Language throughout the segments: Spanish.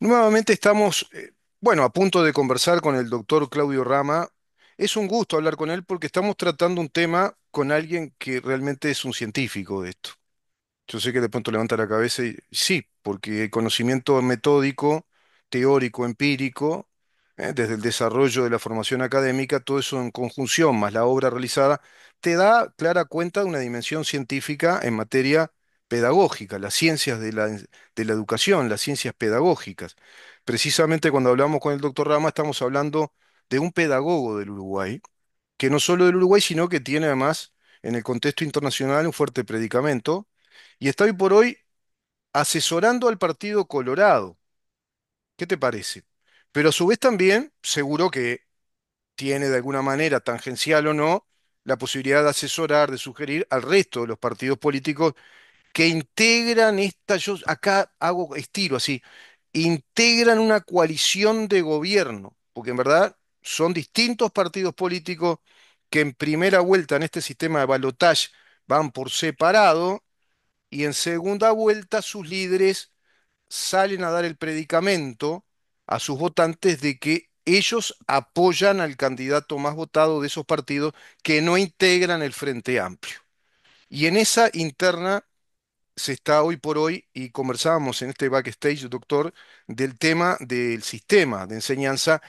Nuevamente estamos, eh, bueno, a punto de conversar con el doctor Claudio Rama. Es un gusto hablar con él porque estamos tratando un tema con alguien que realmente es un científico de esto. Yo sé que de pronto levanta la cabeza y sí, porque el conocimiento metódico, teórico, empírico, eh, desde el desarrollo de la formación académica, todo eso en conjunción, más la obra realizada, te da clara cuenta de una dimensión científica en materia pedagógica, las ciencias de la, de la educación, las ciencias pedagógicas. Precisamente cuando hablamos con el doctor Rama estamos hablando de un pedagogo del Uruguay, que no solo del Uruguay, sino que tiene además en el contexto internacional un fuerte predicamento, y está hoy por hoy asesorando al Partido Colorado. ¿Qué te parece? Pero a su vez también, seguro que tiene de alguna manera, tangencial o no, la posibilidad de asesorar, de sugerir al resto de los partidos políticos que integran esta, yo acá hago estilo así, integran una coalición de gobierno, porque en verdad son distintos partidos políticos que en primera vuelta en este sistema de balotage van por separado y en segunda vuelta sus líderes salen a dar el predicamento a sus votantes de que ellos apoyan al candidato más votado de esos partidos que no integran el Frente Amplio. Y en esa interna se está hoy por hoy, y conversábamos en este backstage, doctor, del tema del sistema de enseñanza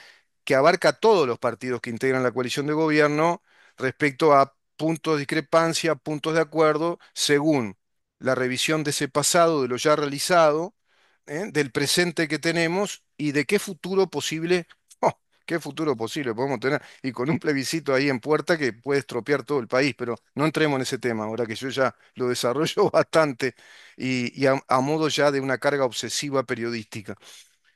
que abarca todos los partidos que integran la coalición de gobierno respecto a puntos de discrepancia, puntos de acuerdo, según la revisión de ese pasado, de lo ya realizado, ¿eh? del presente que tenemos y de qué futuro posible ¿Qué futuro posible podemos tener? Y con un plebiscito ahí en puerta que puede estropear todo el país, pero no entremos en ese tema, ahora que yo ya lo desarrollo bastante y, a, modo ya de una carga obsesiva periodística.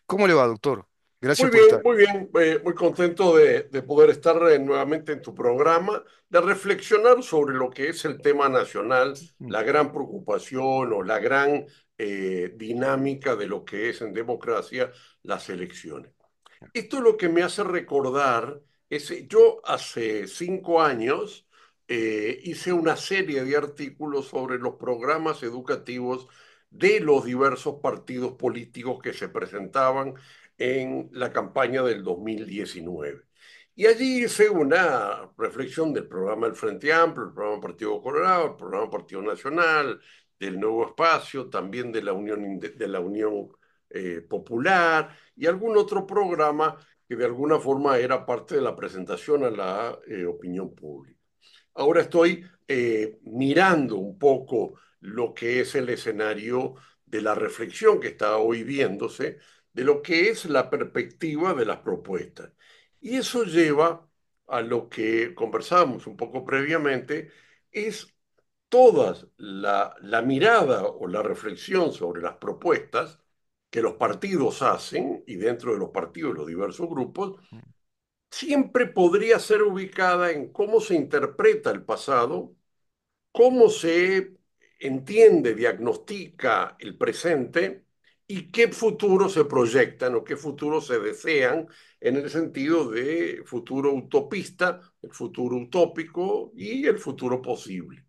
¿Cómo le va, doctor? Gracias muy por bien, Muy bien, eh, muy contento de, poder estar eh, nuevamente en tu programa, de reflexionar sobre lo que es el tema nacional, la gran preocupación o la gran eh, dinámica de lo que es en democracia las elecciones. Esto lo que me hace recordar, es, eh, yo hace cinco años eh, hice una serie de artículos sobre los programas educativos de los diversos partidos políticos que se presentaban en la campaña del 2019. Y allí hice una reflexión del programa del Frente Amplio, el programa Partido Colorado, el programa Partido Nacional, del Nuevo Espacio, también de la Unión, de la Unión eh, popular y algún otro programa que de alguna forma era parte de la presentación a la eh, opinión pública. Ahora estoy eh, mirando un poco lo que es el escenario de la reflexión que está hoy viéndose, de lo que es la perspectiva de las propuestas. Y eso lleva a lo que conversamos un poco previamente, es toda la, la mirada o la reflexión sobre las propuestas que los partidos hacen, y dentro de los partidos los diversos grupos, siempre podría ser ubicada en cómo se interpreta el pasado, cómo se entiende, diagnostica el presente y qué futuro se proyectan o qué futuro se desean en el sentido de futuro utopista, el futuro utópico y el futuro posible.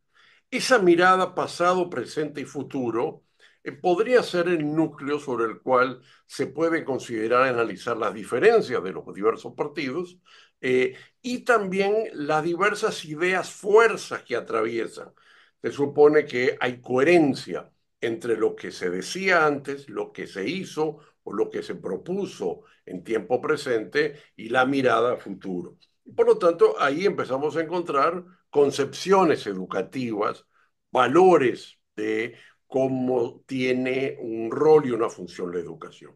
Esa mirada pasado, presente y futuro eh, podría ser el núcleo sobre el cual se puede considerar analizar las diferencias de los diversos partidos eh, y también las diversas ideas, fuerzas que atraviesan. Se supone que hay coherencia entre lo que se decía antes, lo que se hizo o lo que se propuso en tiempo presente y la mirada a futuro. Por lo tanto, ahí empezamos a encontrar concepciones educativas, valores de cómo tiene un rol y una función la educación.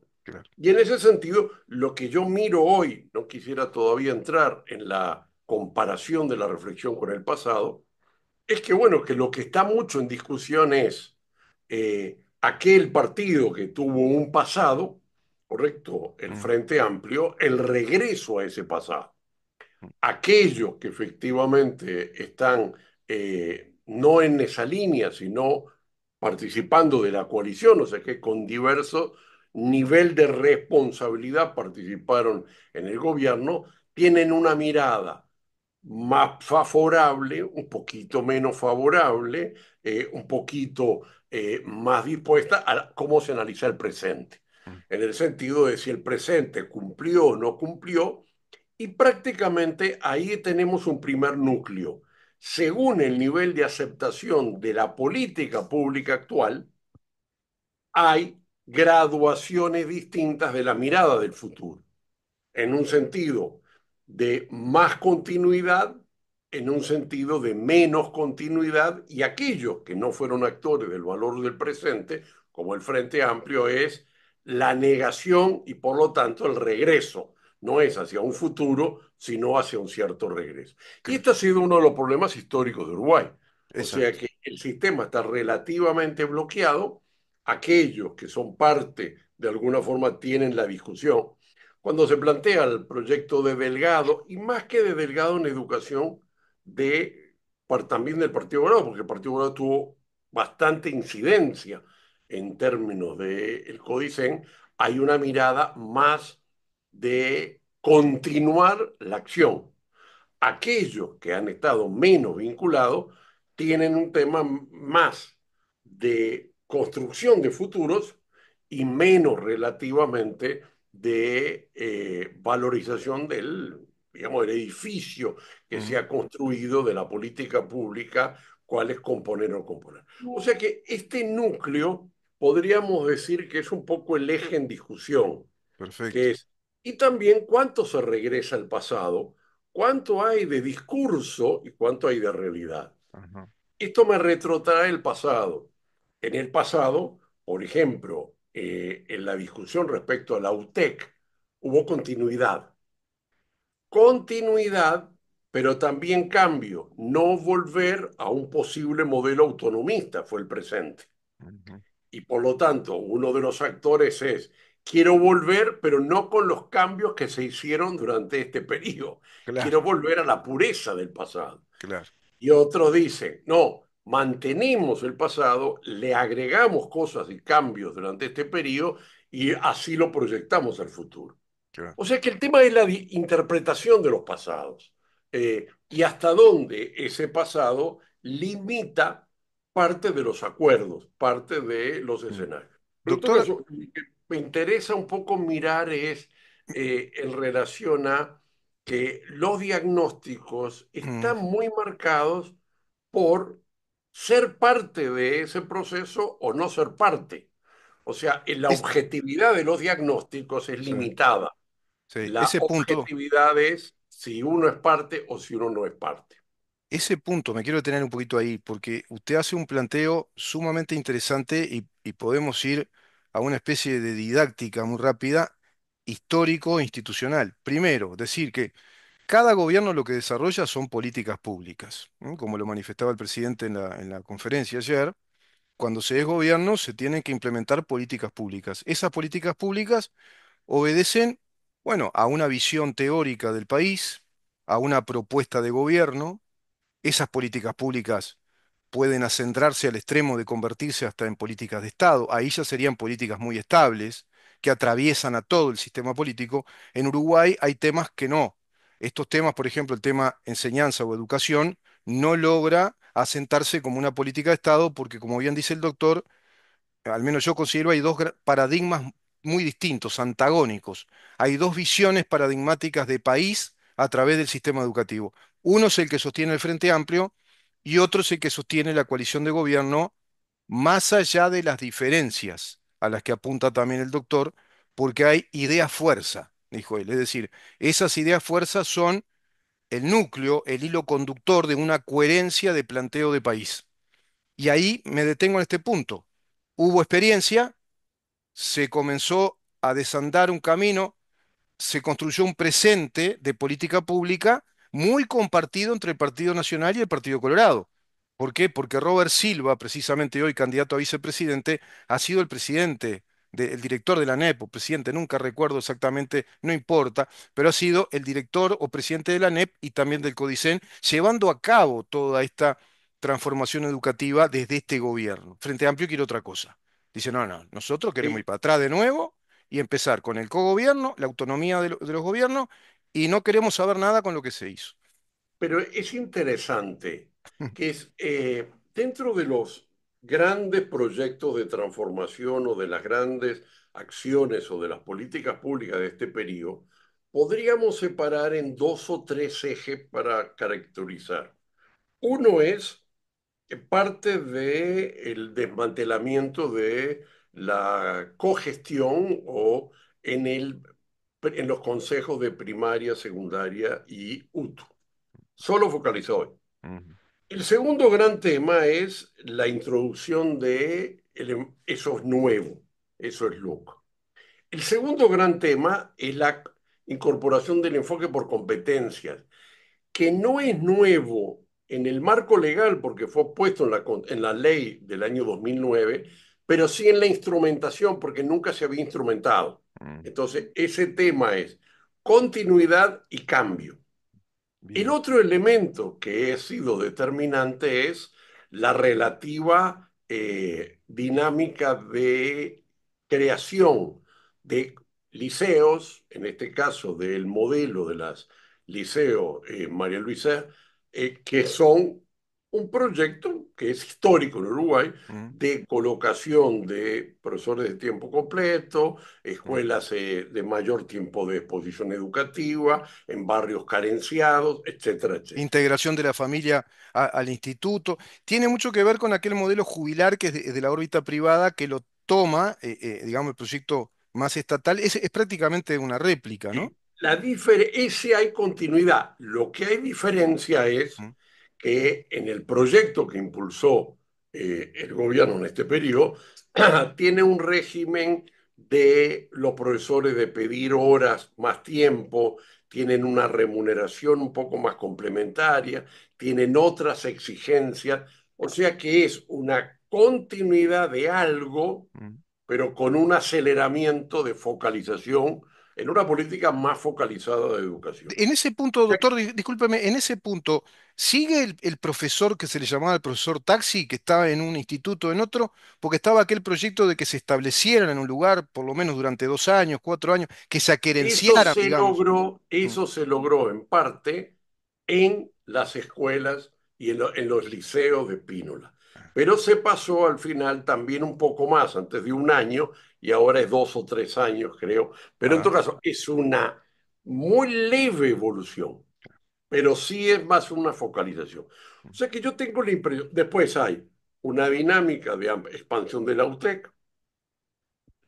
Y en ese sentido, lo que yo miro hoy, no quisiera todavía entrar en la comparación de la reflexión con el pasado, es que bueno, que lo que está mucho en discusión es eh, aquel partido que tuvo un pasado, correcto, el mm. Frente Amplio, el regreso a ese pasado. Mm. Aquellos que efectivamente están eh, no en esa línea, sino participando de la coalición, o sea que con diverso nivel de responsabilidad participaron en el gobierno, tienen una mirada más favorable, un poquito menos favorable, eh, un poquito eh, más dispuesta a cómo se analiza el presente. Mm. En el sentido de si el presente cumplió o no cumplió, y prácticamente ahí tenemos un primer núcleo según el nivel de aceptación de la política pública actual, hay graduaciones distintas de la mirada del futuro, en un sentido de más continuidad, en un sentido de menos continuidad, y aquellos que no fueron actores del valor del presente, como el Frente Amplio, es la negación y por lo tanto el regreso, no es hacia un futuro, sino hace un cierto regreso. Y este ha sido uno de los problemas históricos de Uruguay. O sea que el sistema está relativamente bloqueado. Aquellos que son parte, de alguna forma, tienen la discusión. Cuando se plantea el proyecto de Delgado, y más que de Delgado en educación, de, también del Partido Obrero, porque el Partido Obrero tuvo bastante incidencia en términos del de el Codicen, hay una mirada más de continuar la acción. Aquellos que han estado menos vinculados tienen un tema más de construcción de futuros y menos relativamente de eh, valorización del, digamos, el edificio que se ha construido de la política pública, cuál es componer o componer. O sea que este núcleo podríamos decir que es un poco el eje en discusión, Perfecto. que es y también cuánto se regresa al pasado, cuánto hay de discurso y cuánto hay de realidad. Esto me retrotrae el pasado. En el pasado, por ejemplo, eh, en la discusión respecto a la UTEC, hubo continuidad. Continuidad, pero también cambio. No volver a un posible modelo autonomista fue el presente. Y por lo tanto, uno de los actores es quiero volver, pero no con los cambios que se hicieron durante este periodo. Quiero volver a la pureza del pasado. Y otros dicen, no, mantenemos el pasado, le agregamos cosas y cambios durante este periodo y así lo proyectamos al futuro. O sea que el tema es la interpretación de los pasados eh, y hasta dónde ese pasado limita parte de los acuerdos, parte de los mm. escenarios. Doctor, me interesa un poco mirar es eh, en relación a que los diagnósticos están mm. muy marcados por ser parte de ese proceso o no ser parte. O sea, la objetividad de los diagnósticos es limitada. La objetividad es si uno es parte o si uno no es parte. Ese punto, me quiero detener un poquito ahí, porque usted hace un planteo sumamente interesante y podemos ir a una especie de didáctica muy rápida histórico-institucional. E Primero, decir que cada gobierno lo que desarrolla son políticas públicas, como lo manifestaba el presidente en la, en la conferencia ayer. Cuando se es gobierno se tienen que implementar políticas públicas. Esas políticas públicas obedecen, bueno, a una visión teórica del país, a una propuesta de gobierno. Esas políticas públicas pueden acentrarse al extremo de convertirse hasta en políticas de Estado. Ahí ya serían políticas muy estables que atraviesan a todo el sistema político. En Uruguay hay temas que no. Estos temas, por ejemplo, el tema enseñanza o educación, no logra asentarse como una política de Estado porque, como bien dice el doctor, al menos yo considero, hay dos paradigmas muy distintos, antagónicos. Hay dos visiones paradigmáticas de país a través del sistema educativo. Uno es el que sostiene el Frente Amplio, y otro es el que sostiene la coalición de gobierno, más allá de las diferencias a las que apunta también el doctor, porque hay ideas fuerza, dijo él. Es decir, esas ideas fuerzas son el núcleo, el hilo conductor de una coherencia de planteo de país. Y ahí me detengo en este punto. Hubo experiencia, se comenzó a desandar un camino, se construyó un presente de política pública muy compartido entre el Partido Nacional y el Partido Colorado. ¿Por qué? Porque Robert Silva, precisamente hoy candidato a vicepresidente, ha sido el presidente, el director de la NEP, o presidente, nunca recuerdo exactamente, no importa, pero ha sido el director o presidente de la NEP y también del CODICEN, llevando a cabo toda esta transformación educativa desde este gobierno. Frente Amplio quiere otra cosa. Dice, no, no, nosotros queremos ir para atrás de nuevo y empezar con el cogobierno, la autonomía de los gobiernos y no queremos saber nada con lo que se hizo. Pero es interesante que es, eh, dentro de los grandes proyectos de transformación o de las grandes acciones o de las políticas públicas de este periodo, podríamos separar en dos o tres ejes para caracterizar. Uno es eh, parte del desmantelamiento de la cogestión o en el en los consejos de primaria, secundaria y UTU. Solo focalizó. hoy. El segundo gran tema es la introducción de eso es nuevo, eso es loco. El segundo gran tema es la incorporación del enfoque por competencias, que no es nuevo en el marco legal porque fue puesto en la, en la ley del año 2009, pero sí en la instrumentación porque nunca se había instrumentado. Entonces, ese tema es continuidad y cambio. El otro elemento que ha sido determinante es la relativa eh, dinámica de creación de liceos, en este caso del modelo de las liceos eh, María Luisa, eh, que son un proyecto que es histórico en Uruguay mm. de colocación de profesores de tiempo completo, escuelas mm. eh, de mayor tiempo de exposición educativa, en barrios carenciados, etcétera, Integración de la familia al instituto. Tiene mucho que ver con aquel modelo jubilar que es de, la órbita privada que lo toma, eh, eh, digamos, el proyecto más estatal. Es, prácticamente una réplica, ¿no? La ese hay continuidad. Lo que hay diferencia es... Mm que en el proyecto que impulsó eh, el gobierno en este periodo, tiene un régimen de los profesores de pedir horas, más tiempo, tienen una remuneración un poco más complementaria, tienen otras exigencias, o sea que es una continuidad de algo, mm. pero con un aceleramiento de focalización en una política más focalizada de educación. En ese punto, doctor, discúlpeme, en ese punto, ¿sigue el, profesor que se le llamaba el profesor taxi, que estaba en un instituto, en otro? Porque estaba aquel proyecto de que se establecieran en un lugar, por lo menos durante dos años, cuatro años, que se aquerenciara. Eso se, Logró, mm. eso se logró en parte en las escuelas y en, en los liceos de Pínola. Pero se pasó al final también un poco más, antes de un año, y ahora es dos o tres años, creo. Pero en todo caso, es una muy leve evolución, pero sí es más una focalización. O sea que yo tengo la impresión, después hay una dinámica de expansión de la UTEC.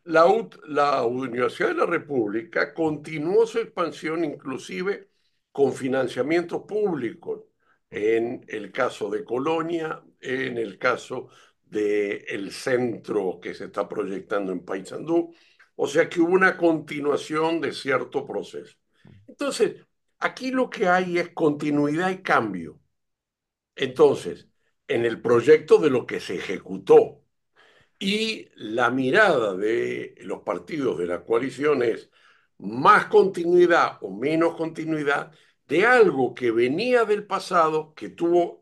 La, la Universidad de la República continuó su expansión inclusive con financiamiento público. en el caso de Colonia, en el caso del el centro que se está proyectando en Paysandú. O sea que hubo una continuación de cierto proceso. Entonces, aquí lo que hay es continuidad y cambio. Entonces, en el proyecto de lo que se ejecutó y la mirada de los partidos de la coalición es más continuidad o menos continuidad de algo que venía del pasado, que tuvo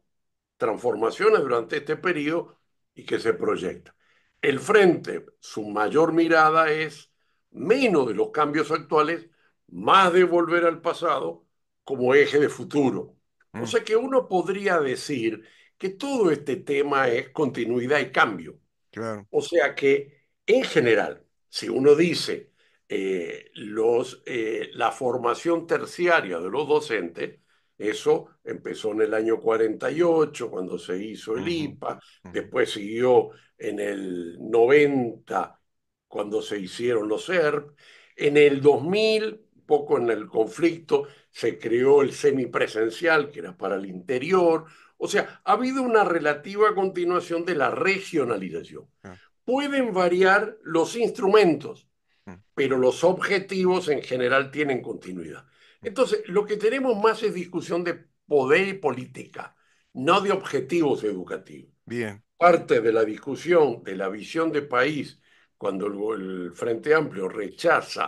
transformaciones durante este periodo y que se proyecta. El frente, su mayor mirada es menos de los cambios actuales, más de volver al pasado como eje de futuro. O mm. sea que uno podría decir que todo este tema es continuidad y cambio. Claro. O sea que, en general, si uno dice eh, los, eh, la formación terciaria de los docentes, eso empezó en el año 48, cuando se hizo el IPA, después siguió en el 90, cuando se hicieron los ERP, en el 2000, poco en el conflicto, se creó el semipresencial, que era para el interior, o sea, ha habido una relativa continuación de la regionalización. Ah. Pueden variar los instrumentos, mm. pero los objetivos en general tienen continuidad. Entonces, lo que tenemos más es discusión de poder y política, no de objetivos educativos. Bien. Parte de la discusión de la visión de país, cuando el, Frente Amplio rechaza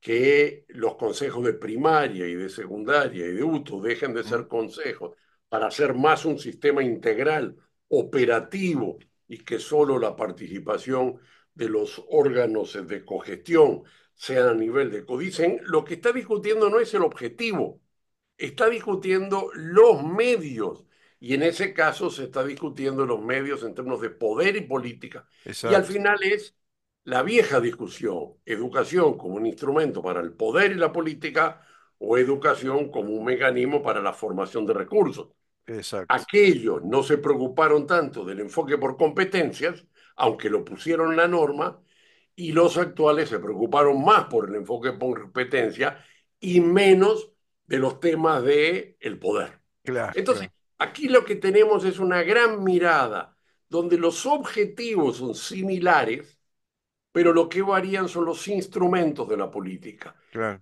que los consejos de primaria y de secundaria y de UTO dejen de ser consejos para hacer más un sistema integral, operativo, y que solo la participación de los órganos de cogestión sean a nivel de codicen, lo que está discutiendo no es el objetivo, está discutiendo los medios. Y en ese caso se está discutiendo los medios en términos de poder y política. Y al final es la vieja discusión, educación como un instrumento para el poder y la política o educación como un mecanismo para la formación de recursos. Exacto. Aquellos no se preocuparon tanto del enfoque por competencias, aunque lo pusieron en la norma, y los actuales se preocuparon más por el enfoque por competencia y menos de los temas de el poder. Entonces, aquí lo que tenemos es una gran mirada donde los objetivos son similares, pero lo que varían son los instrumentos de la política.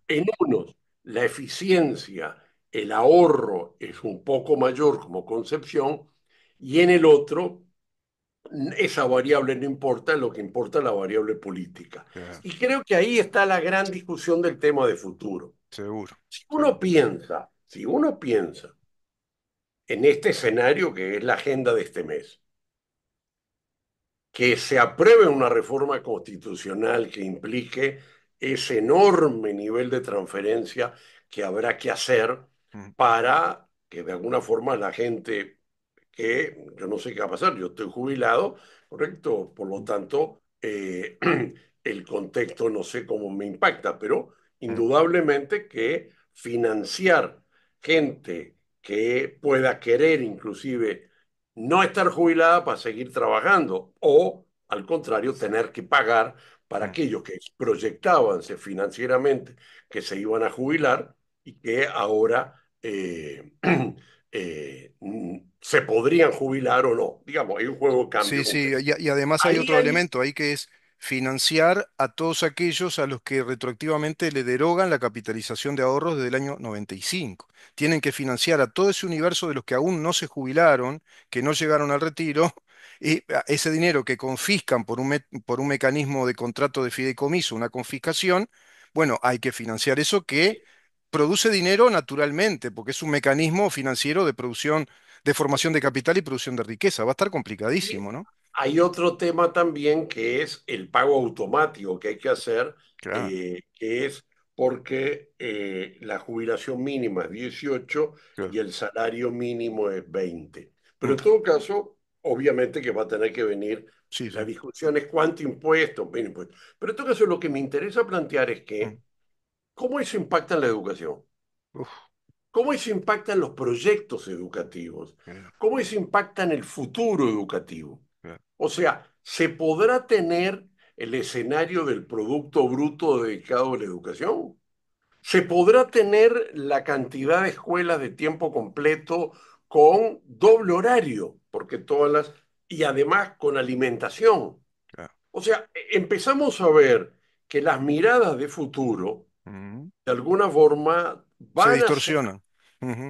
En unos, la eficiencia, el ahorro es un poco mayor como concepción, y en el otro, esa variable no importa, lo que importa es la variable política. Y creo que ahí está la gran discusión del tema de futuro. Seguro. Si uno piensa, si uno piensa en este escenario que es la agenda de este mes, que se apruebe una reforma constitucional que implique ese enorme nivel de transferencia que habrá que hacer mm. para que de alguna forma la gente que yo no sé qué va a pasar, yo estoy jubilado, correcto, por lo tanto, eh, el contexto no sé cómo me impacta, pero mm. indudablemente que financiar gente que pueda querer inclusive no estar jubilada para seguir trabajando o al contrario tener que pagar para mm. aquellos que proyectábanse financieramente que se iban a jubilar y que ahora eh, eh, se podrían jubilar o no. Digamos, hay un juego de Sí, sí, y, además hay otro elemento ahí que es financiar a todos aquellos a los que retroactivamente le derogan la capitalización de ahorros desde el año 95. Tienen que financiar a todo ese universo de los que aún no se jubilaron, que no llegaron al retiro, y ese dinero que confiscan por un, por un mecanismo de contrato de fideicomiso, una confiscación, bueno, hay que financiar eso que produce dinero naturalmente, porque es un mecanismo financiero de producción de formación de capital y producción de riqueza. Va a estar complicadísimo, ¿no? Hay otro tema también que es el pago automático que hay que hacer, eh, que es porque eh, la jubilación mínima es 18 y el salario mínimo es 20. Pero en todo caso, obviamente que va a tener que venir la discusión es cuánto impuesto, impuesto, Pero en todo caso, lo que me interesa plantear es que, ¿cómo eso impacta en la educación? Uf. ¿Cómo eso impacta en los proyectos educativos? ¿Cómo eso impacta en el futuro educativo? O sea, ¿se podrá tener el escenario del Producto Bruto dedicado a la educación? ¿Se podrá tener la cantidad de escuelas de tiempo completo con doble horario? Porque todas las... Y además con alimentación. O sea, e, empezamos a ver que las miradas de futuro, de alguna forma, se distorsionan.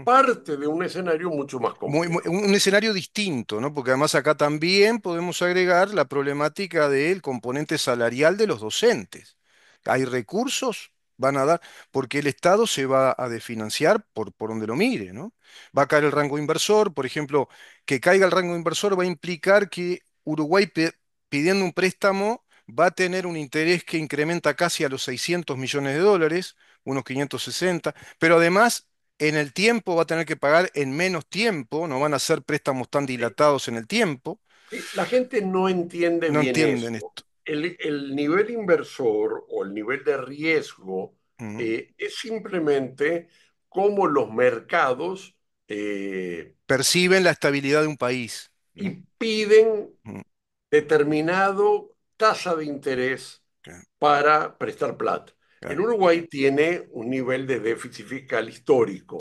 Parte de un escenario mucho más complejo. un escenario distinto, ¿no? Porque además acá también podemos agregar la problemática del componente salarial de los docentes. Hay recursos, van a dar, porque el Estado se va a desfinanciar por, por donde lo mire, ¿no? Va a caer el rango inversor, por ejemplo, que caiga el rango inversor va a implicar que Uruguay pidiendo un préstamo va a tener un interés que incrementa casi a los 600 millones de dólares, unos 560, pero además en el tiempo va a tener que pagar en menos tiempo, no van a ser préstamos tan dilatados en el tiempo. La gente no entiende no bien entienden esto. El, nivel inversor o el nivel de riesgo eh, es simplemente cómo los mercados eh, perciben la estabilidad de un país. Y piden determinado tasa de interés para prestar plata. El Uruguay tiene un nivel de déficit fiscal histórico.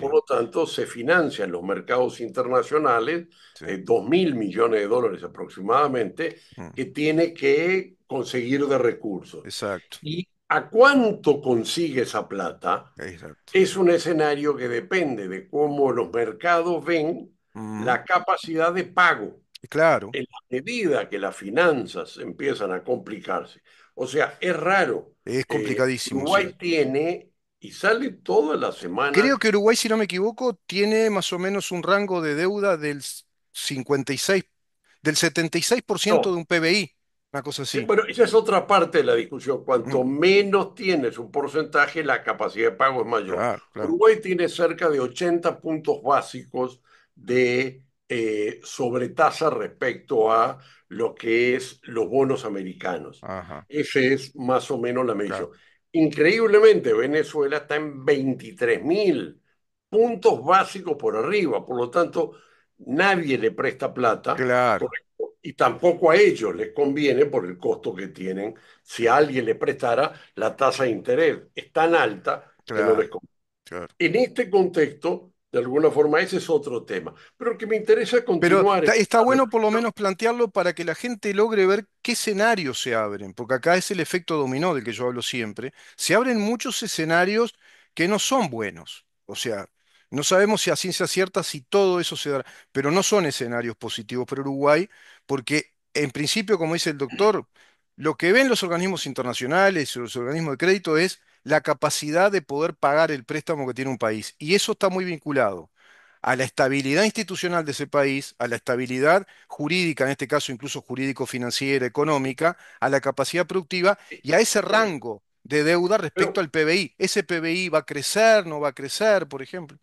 Por lo tanto, se financia en los mercados internacionales de 2 mil millones de dólares aproximadamente mm. que tiene que conseguir de recursos. Exacto. Y a cuánto consigue esa plata es un escenario que depende de cómo los mercados ven mm. la capacidad de pago. Claro. En la medida que las finanzas empiezan a complicarse o sea, es raro. Es eh, complicadísimo. Uruguay tiene y sale toda la semana. Creo que Uruguay, si no me equivoco, tiene más o menos un rango de deuda del 56, del 76% de un PBI, una cosa así. bueno, esa es otra parte de la discusión. Cuanto mm. menos tienes un porcentaje, la capacidad de pago es mayor. Uruguay tiene cerca de 80 puntos básicos de eh, sobretasa respecto a lo que es los bonos americanos. Ese es más o menos la medición. Increíblemente, Venezuela está en 23 mil puntos básicos por arriba, por lo tanto, nadie le presta plata. y tampoco a ellos les conviene por el costo que tienen. Si a alguien le prestara, la tasa de interés es tan alta que no les conviene. En este contexto, de alguna forma, ese es otro tema. Pero que me interesa continuar. Pero está, bueno por lo menos plantearlo para que la gente logre ver qué escenarios se abren, porque acá es el efecto dominó del que yo hablo siempre. Se abren muchos escenarios que no son buenos. O sea, no sabemos si a ciencia cierta si todo eso se dará, pero no son escenarios positivos para Uruguay, porque en principio, como dice el doctor, lo que ven los organismos internacionales, los organismos de crédito es la capacidad de poder pagar el préstamo que tiene un país. Y eso está muy vinculado a la estabilidad institucional de ese país, a la estabilidad jurídica, en este caso incluso jurídico-financiera, económica, a la capacidad productiva eh, y a ese rango de deuda respecto al PBI. ¿Ese PBI va a crecer, no va a crecer, por ejemplo?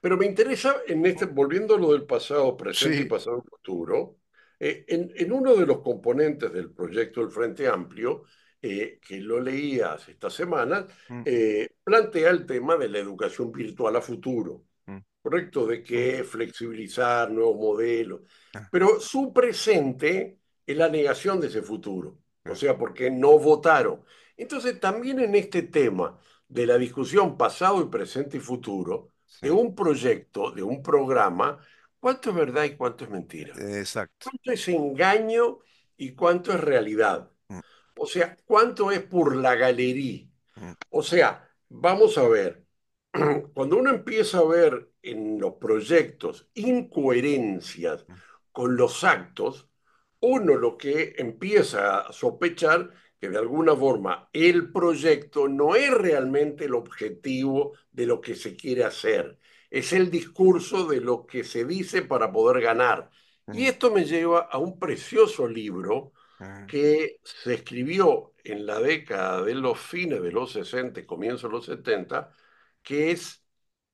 Pero me interesa, en este, volviendo a lo del pasado presente y pasado futuro, eh, en, uno de los componentes del proyecto del Frente Amplio eh, que lo leías esta semana, mm. eh, plantea el tema de la educación virtual a futuro, mm. ¿correcto? De mm. que flexibilizar nuevos modelos, ah. pero su presente es la negación de ese futuro, o sea, porque no votaron. Entonces, también en este tema de la discusión pasado y presente y futuro, de un proyecto, de un programa, cuánto es verdad y cuánto es mentira. Exacto. Cuánto es engaño y cuánto es realidad. O sea, ¿cuánto es por la galería? Mm. O sea, vamos a ver, cuando uno empieza a ver en los proyectos incoherencias mm. con los actos, uno lo que empieza a sospechar que de alguna forma el proyecto no es realmente el objetivo de lo que se quiere hacer, es el discurso de lo que se dice para poder ganar. Y mm. esto me lleva a un precioso libro Ah. que se escribió en la década de los fines de los 60 comienzos de los 70, que es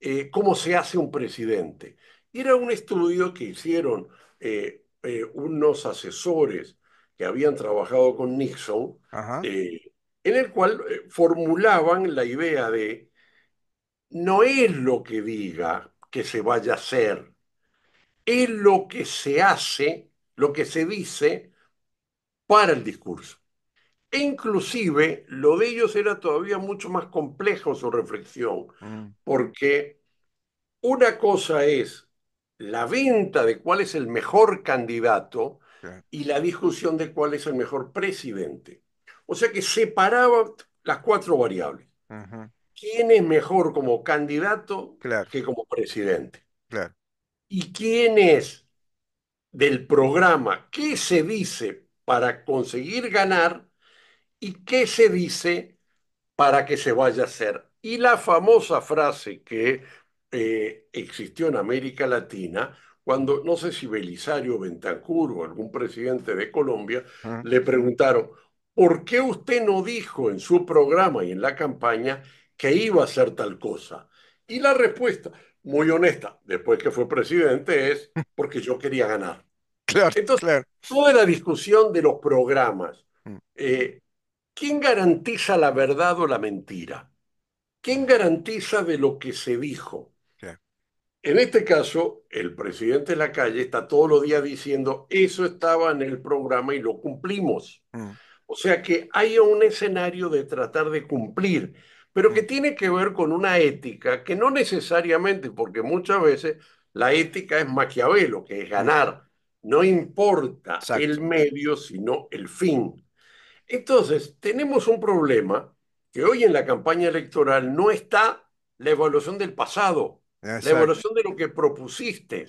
eh, cómo se hace un presidente. era un estudio que hicieron eh, eh, unos asesores que habían trabajado con Nixon, en el cual formulaban la idea de no es lo que diga que se vaya a hacer, es lo que se hace, lo que se dice para el discurso. E inclusive lo de ellos era todavía mucho más complejo su reflexión, mm. porque una cosa es la venta de cuál es el mejor candidato y la discusión de cuál es el mejor presidente. O sea que separaba las cuatro variables. ¿Quién es mejor como candidato que como presidente? ¿Y quién es del programa? ¿Qué se dice para conseguir ganar y qué se dice para que se vaya a hacer. Y la famosa frase que eh, existió en América Latina, cuando no sé si Belisario Bentancur o algún presidente de Colombia le preguntaron, ¿por qué usted no dijo en su programa y en la campaña que iba a hacer tal cosa? Y la respuesta, muy honesta, después que fue presidente, es porque yo quería ganar. Entonces, toda la discusión de los programas. Mm. Eh, ¿Quién garantiza la verdad o la mentira? ¿Quién garantiza de lo que se dijo? En este caso, el presidente de la calle está todos los días diciendo, eso estaba en el programa y lo cumplimos. Mm. O sea que hay un escenario de tratar de cumplir, pero que mm. tiene que ver con una ética que no necesariamente, porque muchas veces la ética es Maquiavelo, que es ganar. No importa el medio, sino el fin. Entonces, tenemos un problema que hoy en la campaña electoral no está la evaluación del pasado, la evaluación de lo que propusiste.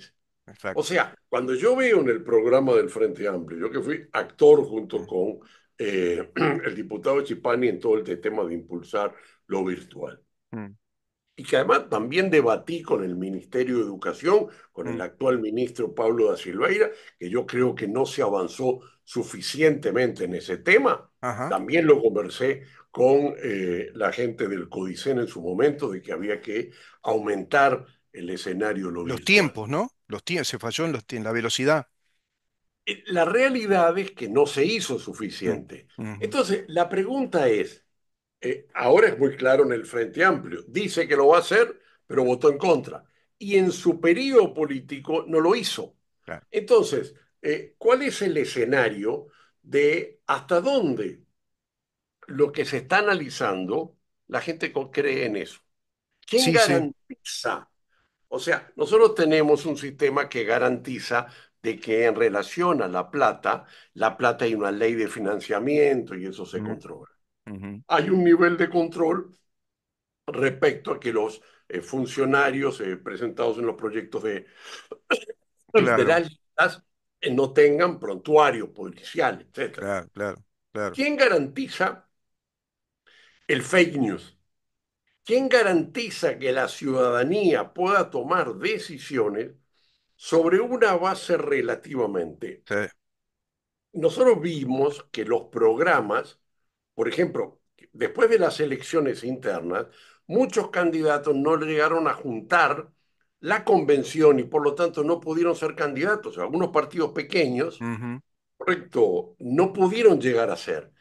O sea, cuando yo veo en el programa del Frente Amplio, yo que fui actor junto con eh, el diputado Chipani en todo el tema de impulsar lo virtual. Mm y que además también debatí con el Ministerio de Educación, con el mm. actual ministro Pablo da Silveira, que yo creo que no se avanzó suficientemente en ese tema. También lo conversé con eh, la gente del Codicen en su momento, de que había que aumentar el escenario. los tiempos, ¿no? Los tiempos, se falló en, los la velocidad. Eh, la realidad es que no se hizo suficiente. Mm, Entonces, la pregunta es, eh, ahora es muy claro en el Frente Amplio. Dice que lo va a hacer, pero votó en contra. Y en su periodo político no lo hizo. Entonces, eh, ¿cuál es el escenario de hasta dónde lo que se está analizando, la gente cree en eso? ¿Quién garantiza? O sea, nosotros tenemos un sistema que garantiza de que en relación a la plata, la plata hay una ley de financiamiento y eso se controla hay un nivel de control respecto a que los eh, funcionarios eh, presentados en los proyectos de, claro. Eh, no tengan prontuario policial, etc. Claro, ¿Quién garantiza el fake news? ¿Quién garantiza que la ciudadanía pueda tomar decisiones sobre una base relativamente? Nosotros vimos que los programas por ejemplo, después de las elecciones internas, muchos candidatos no llegaron a juntar la convención y por lo tanto no pudieron ser candidatos. Algunos partidos pequeños, no pudieron llegar a ser.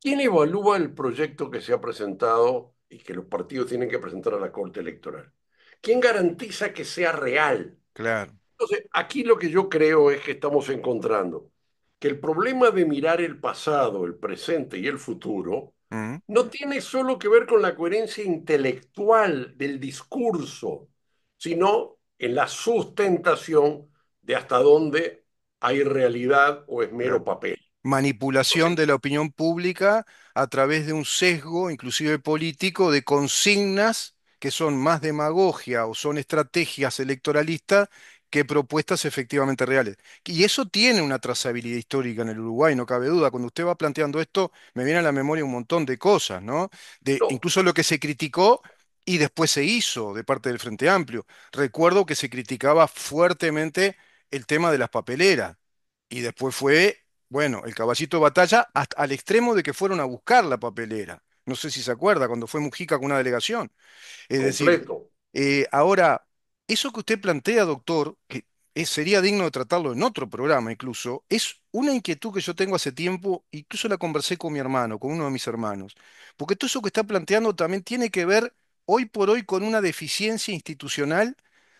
¿Quién evalúa el proyecto que se ha presentado y que los partidos tienen que presentar a la Corte Electoral? ¿Quién garantiza que sea real? Claro. Entonces, aquí lo que yo creo es que estamos encontrando que el problema de mirar el pasado, el presente y el futuro mm. no tiene solo que ver con la coherencia intelectual del discurso, sino en la sustentación de hasta dónde hay realidad o es mero papel. Manipulación de la opinión pública a través de un sesgo, inclusive político, de consignas que son más demagogia o son estrategias electoralistas que propuestas efectivamente reales. Y eso tiene una trazabilidad histórica en el Uruguay, no cabe duda. Cuando usted va planteando esto, me viene a la memoria un montón de cosas, ¿no? De, incluso lo que se criticó y después se hizo de parte del Frente Amplio. Recuerdo que se criticaba fuertemente el tema de las papeleras y después fue, bueno, el caballito de batalla hasta al extremo de que fueron a buscar la papelera. No sé si se acuerda, cuando fue Mujica con una delegación. Es Completo. decir, eh, ahora eso que usted plantea, doctor, que sería digno de tratarlo en otro programa incluso, es una inquietud que yo tengo hace tiempo, incluso la conversé con mi hermano, con uno de mis hermanos, porque todo eso que está planteando también tiene que ver hoy por hoy con una deficiencia institucional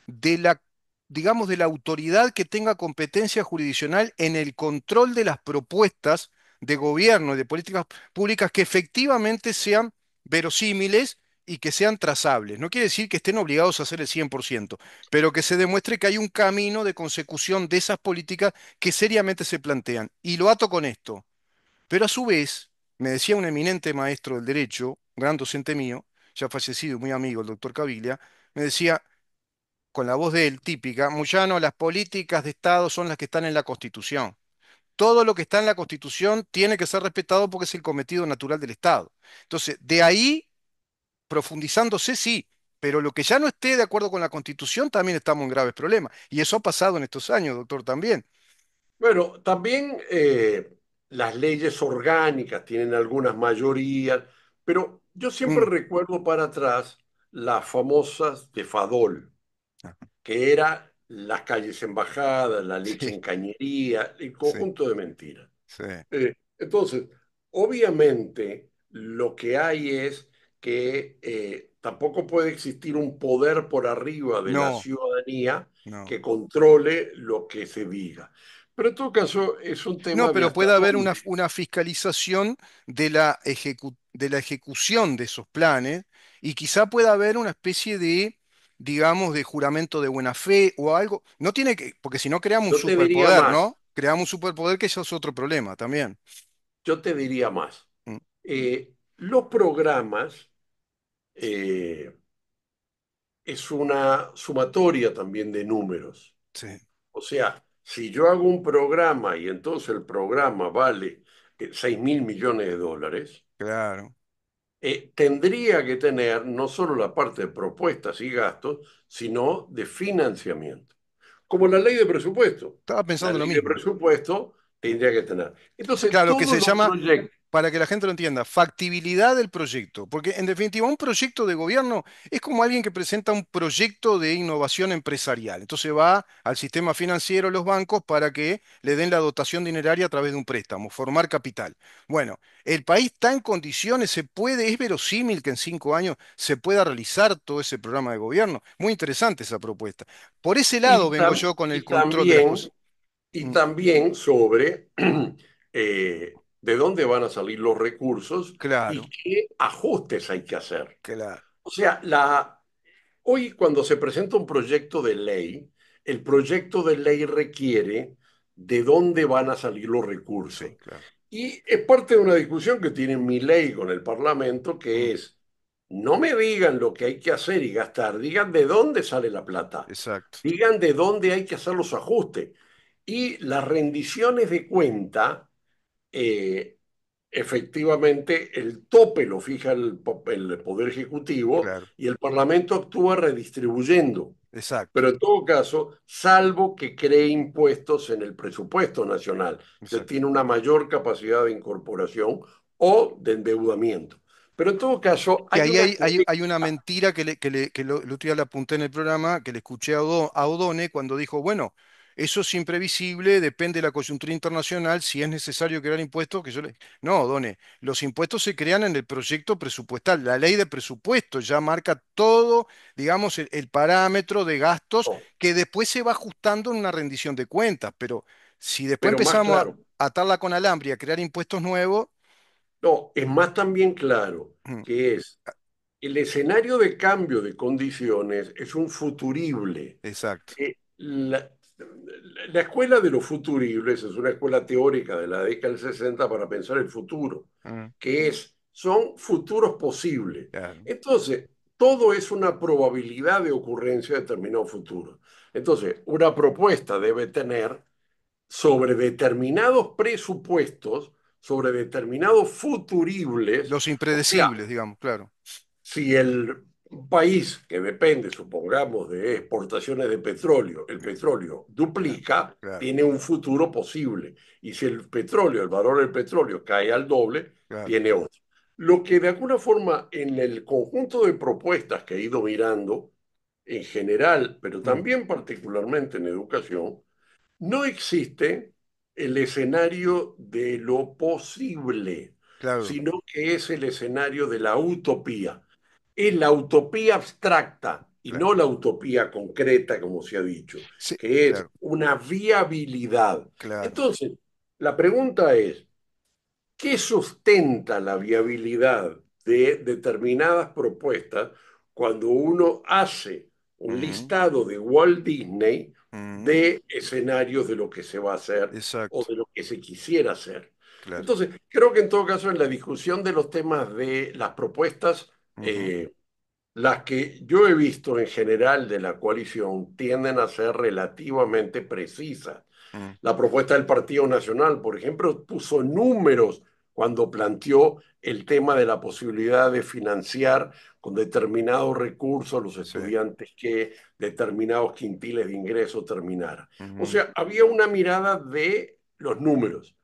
de la, digamos, de la autoridad que tenga competencia jurisdiccional en el control de las propuestas de gobierno y de políticas públicas que efectivamente sean verosímiles y que sean trazables. No quiere decir que estén obligados a hacer el 100%, pero que se demuestre que hay un camino de consecución de esas políticas que seriamente se plantean. Y lo ato con esto. Pero a su vez, me decía un eminente maestro del derecho, gran docente mío, ya fallecido, muy amigo, el doctor Caviglia, me decía, con la voz de él típica, Muyano, las políticas de Estado son las que están en la Constitución. Todo lo que está en la Constitución tiene que ser respetado porque es el cometido natural del Estado. Entonces, de ahí profundizándose, sí, pero lo que ya no esté de acuerdo con la Constitución también estamos en graves problemas. Y eso ha pasado en estos años, doctor, también. Bueno, también eh, las leyes orgánicas tienen algunas mayorías, pero yo siempre mm. recuerdo para atrás las famosas de Fadol, ah. que era las calles embajadas, la leche en cañería, el conjunto de mentiras. Eh, entonces, obviamente lo que hay es que eh, tampoco puede existir un poder por arriba de la ciudadanía que controle lo que se diga. Pero en todo caso es un tema... No, pero puede haber una, una fiscalización de la, de la ejecución de esos planes y quizá pueda haber una especie de digamos, de juramento de buena fe o algo. No tiene que, porque si no creamos un superpoder, ¿no? Creamos un superpoder que eso es otro problema también. Yo te diría más. Mm. Eh, los programas eh, es una sumatoria también de números. O sea, si yo hago un programa y entonces el programa vale 6 mil millones de dólares, claro. Eh, tendría que tener no solo la parte de propuestas y gastos, sino de financiamiento. Como la ley de presupuesto. Estaba pensando la ley de presupuesto tendría que tener. Entonces, claro, que se llama para que la gente lo entienda, factibilidad del proyecto, porque en definitiva un proyecto de gobierno es como alguien que presenta un proyecto de innovación empresarial. Entonces va al sistema financiero, los bancos, para que le den la dotación dineraria a través de un préstamo, formar capital. Bueno, el país está en condiciones, se puede, es verosímil que en cinco años se pueda realizar todo ese programa de gobierno. Muy interesante esa propuesta. Por ese lado vengo yo con el control de Y mm. también sobre... Eh, de dónde van a salir los recursos y qué ajustes hay que hacer. Claro. O sea, la, hoy cuando se presenta un proyecto de ley, el proyecto de ley requiere de dónde van a salir los recursos. Y es parte de una discusión que tiene mi ley con el Parlamento, que mm. es, no me digan lo que hay que hacer y gastar, digan de dónde sale la plata. Exacto. Digan de dónde hay que hacer los ajustes. Y las rendiciones de cuenta eh, efectivamente el tope lo fija el, el Poder Ejecutivo y el Parlamento actúa redistribuyendo. Exacto. Pero en todo caso, salvo que cree impuestos en el presupuesto nacional, se tiene una mayor capacidad de incorporación o de endeudamiento. Pero en todo caso... Hay una... Hay, una mentira que, le, que, lo, la apunté en el programa, que le escuché a, Odone cuando dijo, bueno, eso es imprevisible, depende de la coyuntura internacional, si es necesario crear impuestos, que yo le... No, Done, los impuestos se crean en el proyecto presupuestal. La ley de presupuesto ya marca todo, digamos, el, parámetro de gastos oh. que después se va ajustando en una rendición de cuentas. Pero si después empezamos a atarla con alambre y a crear impuestos nuevos... No, es más también claro mm. que es el escenario de cambio de condiciones es un futurible. Exacto. Eh, la escuela de los futuribles es una escuela teórica de la década del 60 para pensar el futuro, mm. que es, son futuros posibles. Entonces, todo es una probabilidad de ocurrencia de determinado futuro. Entonces, una propuesta debe tener sobre determinados presupuestos, sobre determinados futuribles. Los impredecibles, digamos, claro. Si el un país que depende, supongamos, de exportaciones de petróleo, el petróleo duplica, tiene un futuro posible. Y si el petróleo, el valor del petróleo cae al doble, tiene otro. Lo que de alguna forma en el conjunto de propuestas que he ido mirando, en general, pero mm. también particularmente en educación, no existe el escenario de lo posible, sino que es el escenario de la utopía es la utopía abstracta y no la utopía concreta, como se ha dicho, que es una viabilidad. Entonces, la pregunta es, ¿qué sustenta la viabilidad de determinadas propuestas cuando uno hace un listado de Walt Disney de escenarios de lo que se va a hacer o de lo que se quisiera hacer? Entonces, creo que en todo caso en la discusión de los temas de las propuestas, eh, las que yo he visto en general de la coalición tienden a ser relativamente precisas. La propuesta del Partido Nacional, por ejemplo, puso números cuando planteó el tema de la posibilidad de financiar con determinados recursos los estudiantes que determinados quintiles de ingreso terminaran. O sea, había una mirada de los números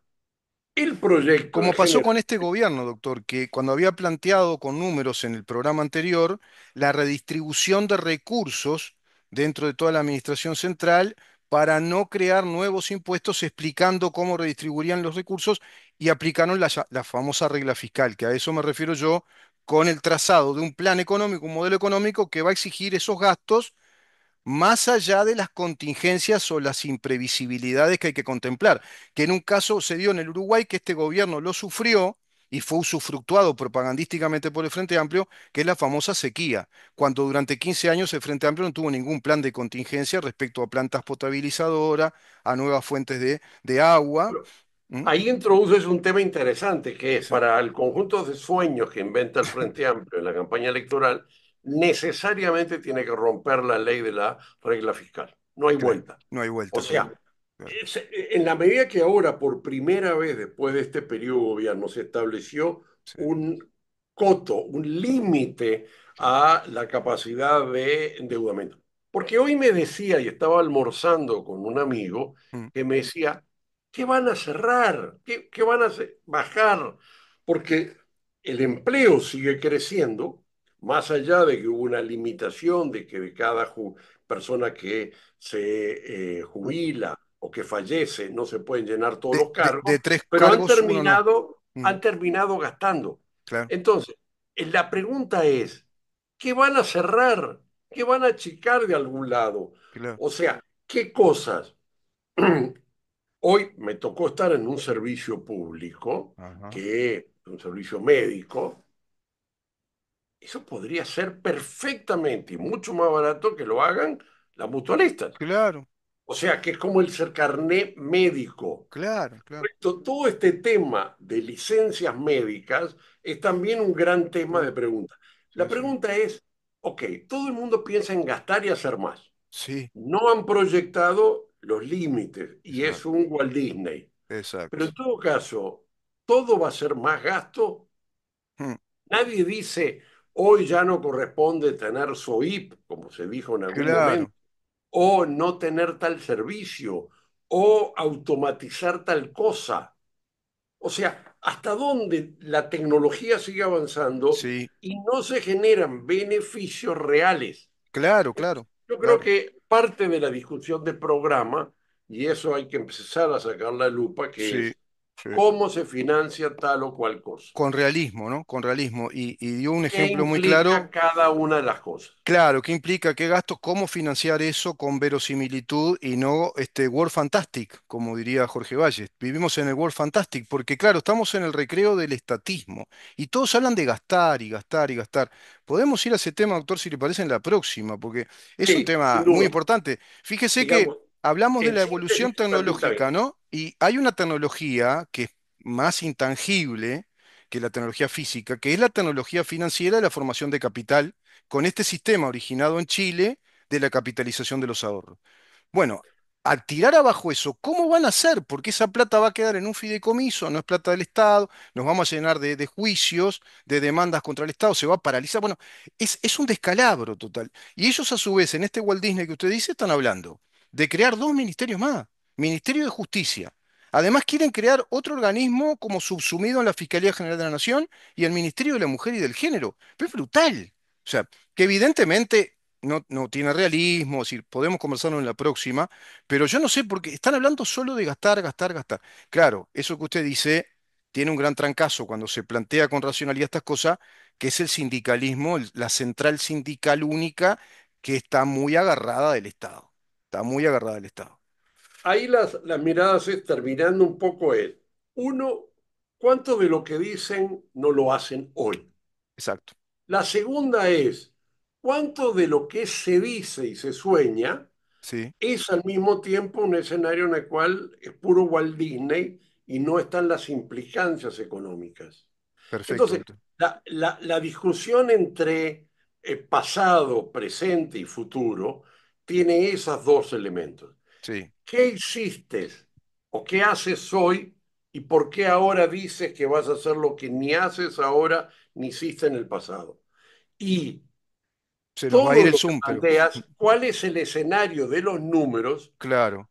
el proyecto. Como pasó con este gobierno, doctor, que cuando había planteado con números en el programa anterior la redistribución de recursos dentro de toda la administración central para no crear nuevos impuestos explicando cómo redistribuirían los recursos y aplicaron la, la famosa regla fiscal, que a eso me refiero yo con el trazado de un plan económico, un modelo económico que va a exigir esos gastos más allá de las contingencias o las imprevisibilidades que hay que contemplar, que en un caso se dio en el Uruguay que este gobierno lo sufrió y fue usufructuado propagandísticamente por el Frente Amplio, que es la famosa sequía, cuando durante 15 años el Frente Amplio no tuvo ningún plan de contingencia respecto a plantas potabilizadoras, a nuevas fuentes de, agua. Ahí introduces un tema interesante que es para el conjunto de sueños que inventa el Frente Amplio en la campaña electoral, necesariamente tiene que romper la ley de la regla fiscal. No hay vuelta. No hay vuelta. O sea, en la medida que ahora, por primera vez después de este periodo de gobierno, se estableció un coto, un límite a la capacidad de endeudamiento. Porque hoy me decía, y estaba almorzando con un amigo, mm. que me decía, ¿qué van a cerrar? qué van a bajar? Porque el empleo sigue creciendo, más allá de que hubo una limitación de que cada persona que se eh, jubila o que fallece no se pueden llenar todos los cargos, de, tres pero han terminado, mm. han terminado gastando. Entonces, eh, la pregunta es, ¿qué van a cerrar? ¿Qué van a achicar de algún lado? O sea, ¿qué cosas? Hoy me tocó estar en un servicio público, que es un servicio médico, eso podría ser perfectamente y mucho más barato que lo hagan las mutualistas. Claro. O sea, que es como el ser carné médico. Claro, claro. todo este tema de licencias médicas es también un gran tema de pregunta. La pregunta es, ok, todo el mundo piensa en gastar y hacer más. Sí. No han proyectado los límites y es un Walt Disney. Exacto. Pero en todo caso, todo va a ser más gasto. Hmm. Nadie dice, Hoy ya no corresponde tener SOIP, como se dijo en algún momento, o no tener tal servicio, o automatizar tal cosa. O sea, hasta dónde la tecnología sigue avanzando y no se generan beneficios reales. Claro, claro. Yo creo que parte de la discusión de programa, y eso hay que empezar a sacar la lupa, que cómo se financia tal o cual cosa. Con realismo, ¿no? Con realismo. Y, dio un ejemplo muy claro. Cada una de las cosas. Claro, ¿qué implica? ¿Qué gastos? ¿Cómo financiar eso con verosimilitud y no este World Fantastic, como diría Jorge Valles? Vivimos en el World Fantastic, porque claro, estamos en el recreo del estatismo y todos hablan de gastar y gastar y gastar. Podemos ir a ese tema, doctor, si le parece, en la próxima, porque es un tema muy importante. Fíjese que hablamos de la evolución tecnológica, ¿no? Y hay una tecnología que es más intangible que la tecnología física, que es la tecnología financiera de la formación de capital, con este sistema originado en Chile de la capitalización de los ahorros. Bueno, al tirar abajo eso, ¿cómo van a hacer? Porque esa plata va a quedar en un fideicomiso, no es plata del Estado, nos vamos a llenar de, juicios, de demandas contra el Estado, se va a paralizar. Bueno, es, es, un descalabro total. Y ellos a su vez, en este Walt Disney que usted dice, están hablando de crear dos ministerios más, Ministerio de Justicia. Además quieren crear otro organismo como subsumido en la Fiscalía General de la Nación y el Ministerio de la Mujer y del Género. es brutal. O sea, que evidentemente no, no tiene realismo, es decir, podemos conversarlo en la próxima, pero yo no sé por qué están hablando solo de gastar, gastar, gastar. Claro, eso que usted dice tiene un gran trancazo cuando se plantea con racionalidad estas cosas, que es el sindicalismo, la central sindical única que está muy agarrada del Estado muy agarrada del Estado. Ahí las, miradas es, terminando un poco él. Uno, ¿cuánto de lo que dicen no lo hacen hoy? Exacto. La segunda es, ¿cuánto de lo que se dice y se sueña sí. es al mismo tiempo un escenario en el cual es puro Walt Disney y no están las implicancias económicas? Perfecto. Entonces, la, discusión entre eh, pasado, presente y futuro tiene esos dos elementos. Sí. ¿Qué hiciste o qué haces hoy y por qué ahora dices que vas a hacer lo que ni haces ahora ni hiciste en el pasado? Y Se ¿cuál es el escenario de los números claro.